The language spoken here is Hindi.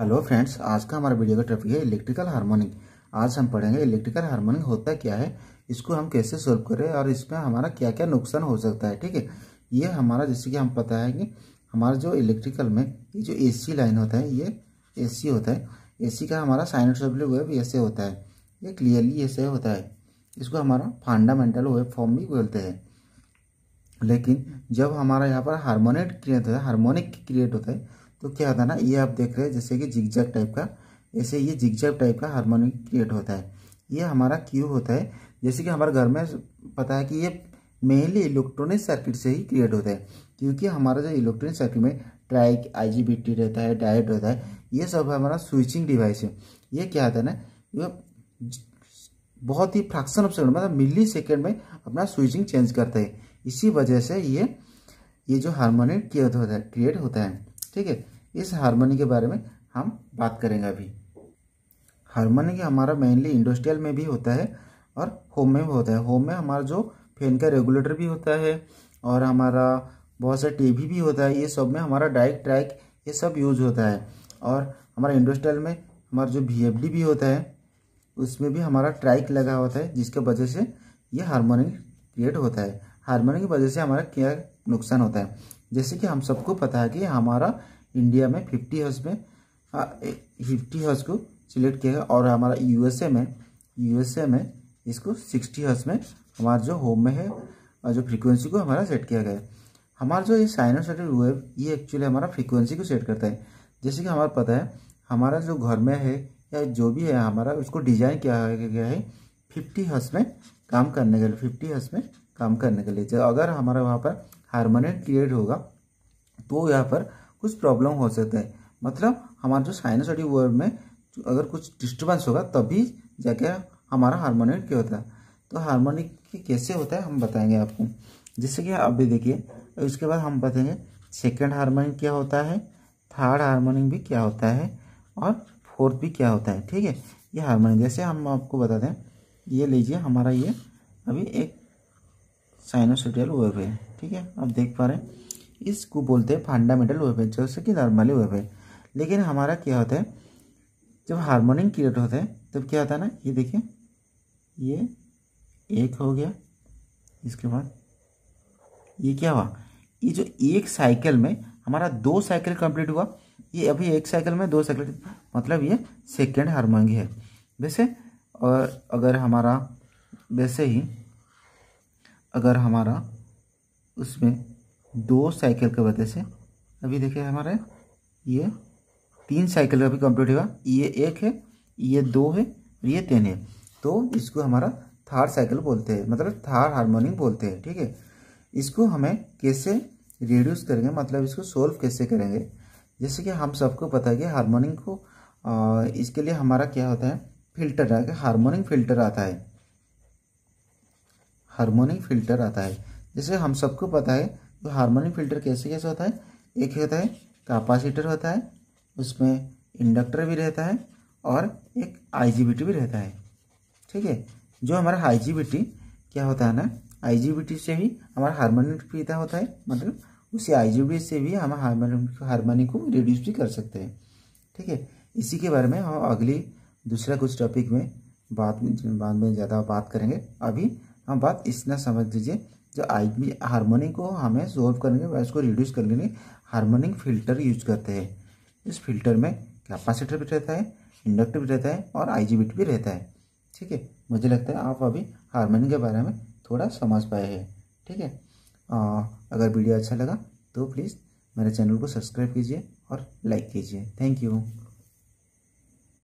हेलो फ्रेंड्स आज का हमारा वीडियो का टॉपिक है इलेक्ट्रिकल हार्मोनिक आज हम पढ़ेंगे इलेक्ट्रिकल हार्मोनिक होता क्या है इसको हम कैसे सोल्व करें और इसमें हमारा क्या क्या नुकसान हो सकता है ठीक है ये हमारा जैसे कि हम पता है कि हमारा जो इलेक्ट्रिकल में ये जो एसी लाइन होता है ये एसी होता है ए का हमारा साइनस वेब ऐसे होता है ये क्लियरली ऐसे होता है इसको हमारा फंडामेंटल वेब फॉर्म भी बोलते हैं लेकिन जब हमारा यहाँ पर हार्मोनेट क्रिएट होता है हारमोनिक क्रिएट होता है तो क्या होता है ना ये आप देख रहे हैं जैसे कि जिगजैग टाइप का ऐसे ये जिगजैग टाइप का हारमोनिक क्रिएट होता है ये हमारा क्यू होता है जैसे कि हमारे घर में पता है कि ये मेनली इलेक्ट्रॉनिक सर्किट से ही क्रिएट होता है क्योंकि हमारा जो इलेक्ट्रॉनिक सर्किट में ट्राइक आई रहता है डायट रहता है ये सब हमारा स्विचिंग डिवाइस है ये क्या होता है ना ये बहुत ही फ्रैक्शन ऑफ सेकंड मतलब मिली सेकेंड में अपना स्विचिंग चेंज करता है इसी वजह से ये ये जो हारमोनिक क्रिएट होता है क्रिएट होता है ठीक है इस हारमोनी के बारे में हम बात करेंगे अभी हारमोनी हमारा मेनली इंडस्ट्रियल में भी होता है और होम में भी होता है होम में हमारा जो फैन का रेगुलेटर भी होता है और हमारा बहुत सा टीवी भी होता है ये सब में हमारा डाइक ट्रैक ये सब यूज होता है और हमारा इंडस्ट्रियल में हमारा जो वी भी होता है उसमें भी हमारा ट्रैक लगा होता है जिसके वजह से ये हारमोनी क्रिएट होता है हारमोनी की वजह से हमारा क्या नुकसान होता है जैसे कि हम सबको पता है कि हमारा इंडिया में फिफ्टी हर्स में फिफ्टी हाँ, हर्स को सिलेक्ट किया गया और हमारा यूएसए में यूएसए में इसको सिक्सटी हर्स में हमारा जो होम में है और जो फ्रीक्वेंसी को हमारा सेट किया गया है हमारा जो ये साइनोसाइडल वेव ये एक्चुअली हमारा फ्रीक्वेंसी को सेट करता है जैसे कि हमारा पता है हमारा जो घर में है या जो भी है हमारा उसको डिजाइन किया गया है फिफ्टी हर्स में काम करने के लिए फिफ्टी हर्स में काम करने के लिए जब अगर हमारा वहाँ पर हारमोनियम क्रिएट होगा तो यहाँ पर कुछ प्रॉब्लम हो सकता है मतलब हमारा जो साइनस साइनोसॉडी वर्ड में अगर कुछ डिस्टर्बेंस होगा तभी जाके हमारा हारमोनियम क्या होता है तो हारमोनिक कैसे होता है हम बताएंगे आपको जैसे कि आप भी देखिए उसके बाद हम बताएंगे सेकेंड हारमोनियम क्या होता है थर्ड हारमोनियम भी क्या होता है और फोर्थ भी क्या होता है ठीक है ये हारमोनियम जैसे हम आपको बताते हैं ये लीजिए हमारा ये अभी एक साइनोसोडियल वेव है ठीक है आप देख पा रहे हैं इसको बोलते हैं फंडामेंटल वेव है जैसे कि नॉर्मली वेव है लेकिन हमारा क्या होता है जब हार्मोनिक क्रिएट होता है तब क्या होता है ना ये देखिए ये एक हो गया इसके बाद ये क्या हुआ ये जो एक साइकिल में हमारा दो साइकिल कंप्लीट हुआ ये अभी एक साइकिल में दो साइकिल मतलब ये सेकेंड हारमोनिक है वैसे और अगर हमारा वैसे ही अगर हमारा उसमें दो साइकिल के वजह से अभी देखिए हमारे ये तीन साइकिल का भी कंप्लीट हुआ ये एक है ये दो है और ये तीन है तो इसको हमारा थार साइकिल बोलते हैं मतलब थार हारमोनिक बोलते हैं ठीक है इसको हमें कैसे रिड्यूस करेंगे मतलब इसको सोल्व कैसे करेंगे जैसे कि हम सबको पता है कि हारमोनिक को आ, इसके लिए हमारा क्या होता है फिल्टर है हारमोनिक फिल्टर आता है हारमोनिक फिल्टर आता है जैसे हम सबको पता है तो हारमोनिक फिल्टर कैसे कैसे होता है एक होता है कैपासीटर होता है उसमें इंडक्टर भी रहता है और एक आईजीबीटी भी रहता है ठीक है जो हमारा आईजीबीटी क्या होता है ना आईजीबीटी से भी हमारा हारमोनिक पीता होता है मतलब उसी आईजीबीटी से भी हम हारमोनिक हारमोनिक को रिड्यूस भी कर सकते हैं ठीक है इसी के बारे में हम अगली दूसरा कुछ टॉपिक में बाद में बाद में ज़्यादा बात करेंगे अभी हम बात इतना समझ लीजिए जो आई हारमोनिक को हमें सोल्व करने में उसको रिड्यूस करने के लिए हारमोनिक फिल्टर यूज करते हैं इस फिल्टर में कैपेसिटर भी रहता है इंडक्टर भी रहता है और आई भी रहता है ठीक है मुझे लगता है आप अभी हारमोनिक के बारे में थोड़ा समझ पाए हैं ठीक है आ, अगर वीडियो अच्छा लगा तो प्लीज़ मेरे चैनल को सब्सक्राइब कीजिए और लाइक कीजिए थैंक यू